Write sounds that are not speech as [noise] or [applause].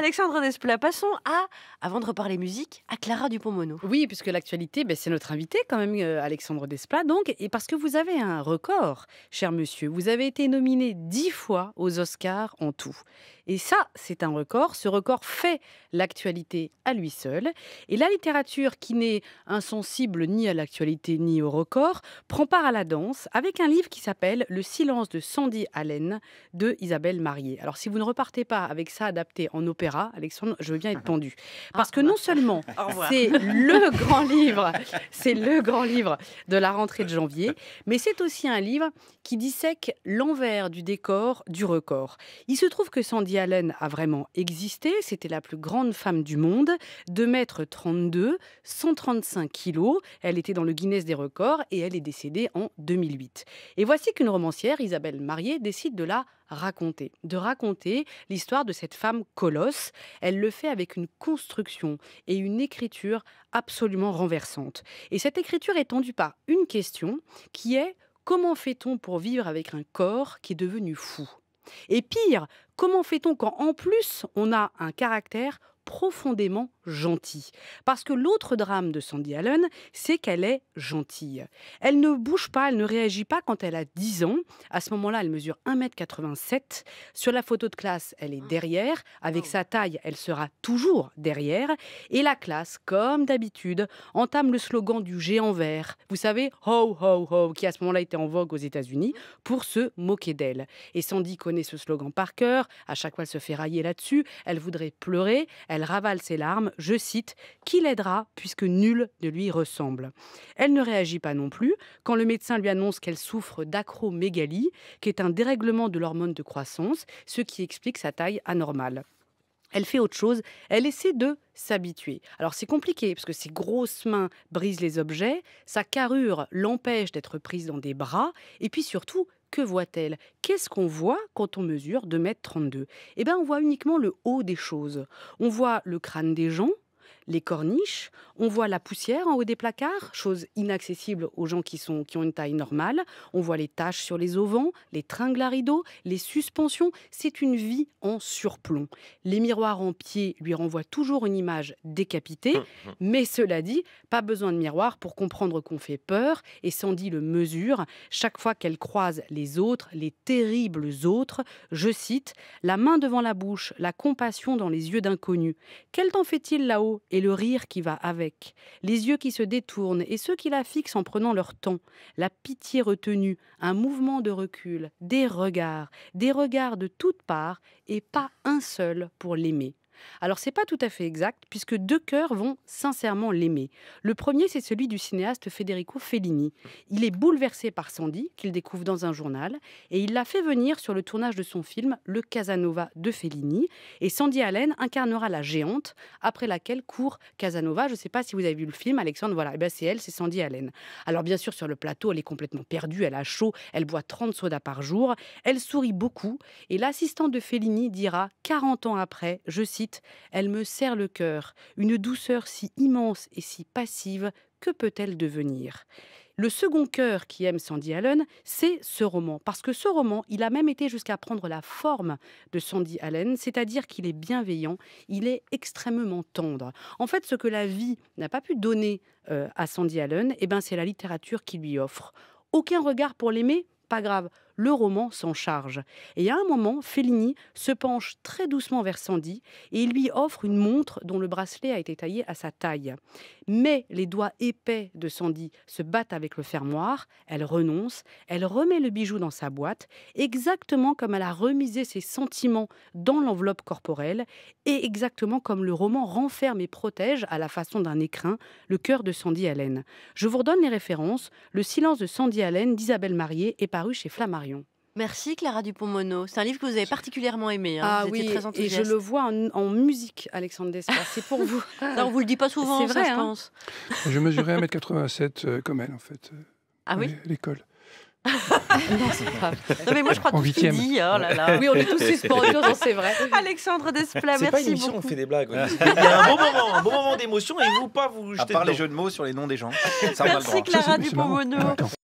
Alexandre Desplat, passons à, avant de reparler musique, à Clara Dupont-Mono. Oui, puisque l'actualité, ben, c'est notre invité quand même, euh, Alexandre Desplat. Donc, et parce que vous avez un record, cher monsieur, vous avez été nominé dix fois aux Oscars en tout. Et ça, c'est un record. Ce record fait l'actualité à lui seul. Et la littérature, qui n'est insensible ni à l'actualité ni au record, prend part à la danse avec un livre qui s'appelle Le silence de Sandy Allen de Isabelle Marié. Alors, si vous ne repartez pas avec ça adapté en opéra, Alexandre, je veux bien être pendu. Ah. Ah, Parce que bah. non seulement [laughs] c'est le [laughs] grand livre, c'est le grand livre de la rentrée de janvier, mais c'est aussi un livre qui dissèque l'envers du décor du record. Il se trouve que Sandy Allen a vraiment existé, c'était la plus grande femme du monde, 2 mètres 32, 135 kilos, elle était dans le Guinness des records et elle est décédée en 2008. Et voici qu'une romancière, Isabelle Marié, décide de la raconter. De raconter l'histoire de cette femme colosse. Elle le fait avec une construction et une écriture absolument renversante. Et cette écriture est tendue par une question qui est comment fait-on pour vivre avec un corps qui est devenu fou Et pire, comment fait-on quand en plus on a un caractère profondément gentille. Parce que l'autre drame de Sandy Allen, c'est qu'elle est gentille. Elle ne bouge pas, elle ne réagit pas quand elle a 10 ans. À ce moment-là, elle mesure 1m87. Sur la photo de classe, elle est ah. derrière. Avec oh. sa taille, elle sera toujours derrière. Et la classe, comme d'habitude, entame le slogan du géant vert. Vous savez, ho, ho, ho, qui à ce moment-là était en vogue aux États-Unis, mm. pour se moquer d'elle. Et Sandy connaît ce slogan par cœur. À chaque fois, elle se fait railler là-dessus. Elle voudrait pleurer. Elle ravale ses larmes, je cite, qui l'aidera puisque nul ne lui ressemble. Elle ne réagit pas non plus quand le médecin lui annonce qu'elle souffre d'acromégalie, qui est un dérèglement de l'hormone de croissance, ce qui explique sa taille anormale. Elle fait autre chose, elle essaie de s'habituer. Alors c'est compliqué parce que ses grosses mains brisent les objets, sa carrure l'empêche d'être prise dans des bras, et puis surtout, que voit-elle Qu'est-ce qu'on voit quand on mesure 2 mètres 32 Eh bien, on voit uniquement le haut des choses. On voit le crâne des gens, les corniches, on voit la poussière en haut des placards, chose inaccessible aux gens qui, sont, qui ont une taille normale, on voit les taches sur les auvents, les tringles à rideaux, les suspensions, c'est une vie en surplomb. Les miroirs en pied lui renvoient toujours une image décapitée, hum, hum. mais cela dit, pas besoin de miroir pour comprendre qu'on fait peur, et Sandy le mesure, chaque fois qu'elle croise les autres, les terribles autres, je cite, la main devant la bouche, la compassion dans les yeux d'inconnus. Quel temps fait-il là-haut et le rire qui va avec, les yeux qui se détournent et ceux qui la fixent en prenant leur temps, la pitié retenue, un mouvement de recul, des regards, des regards de toutes parts et pas un seul pour l'aimer. Alors c'est pas tout à fait exact puisque deux cœurs vont sincèrement l'aimer. Le premier c'est celui du cinéaste Federico Fellini. Il est bouleversé par Sandy qu'il découvre dans un journal et il l'a fait venir sur le tournage de son film Le Casanova de Fellini et Sandy Allen incarnera la géante après laquelle court Casanova. Je ne sais pas si vous avez vu le film Alexandre voilà, et eh ben, c'est elle, c'est Sandy Allen. Alors bien sûr sur le plateau, elle est complètement perdue, elle a chaud, elle boit 30 sodas par jour, elle sourit beaucoup et l'assistante de Fellini dira 40 ans après, je cite elle me serre le cœur, une douceur si immense et si passive, que peut-elle devenir le second cœur qui aime Sandy Allen, c'est ce roman. Parce que ce roman, il a même été jusqu'à prendre la forme de Sandy Allen, c'est-à-dire qu'il est bienveillant, il est extrêmement tendre. En fait, ce que la vie n'a pas pu donner euh, à Sandy Allen, eh ben, c'est la littérature qui lui offre. Aucun regard pour l'aimer, pas grave le roman s'en charge. Et à un moment, Fellini se penche très doucement vers Sandy et il lui offre une montre dont le bracelet a été taillé à sa taille. Mais les doigts épais de Sandy se battent avec le fermoir, elle renonce, elle remet le bijou dans sa boîte, exactement comme elle a remisé ses sentiments dans l'enveloppe corporelle, et exactement comme le roman renferme et protège, à la façon d'un écrin, le cœur de Sandy Allen. Je vous redonne les références. Le silence de Sandy Allen d'Isabelle Marié est paru chez Flammarion. Merci Clara Dupont-Mono. C'est un livre que vous avez particulièrement aimé. Hein. Ah oui, et je le vois en, musique, Alexandre Desplat. C'est pour vous. [laughs] On on vous le dit pas souvent, vrai, ça, je hein. pense. Je mesurais 1m87 euh, comme elle, en fait. Euh, ah oui L'école. [laughs] non, pas mais moi je crois en que tu dis, oh là là. Oui, on est tous suspendus, c'est vrai. [laughs] Alexandre Desplat, merci pas une émission, beaucoup. on fait des blagues. Il y a un bon moment, un bon moment d'émotion et vous pas vous jeter À part les jeux de mots sur les noms des gens. merci Clara Dupont-Mono.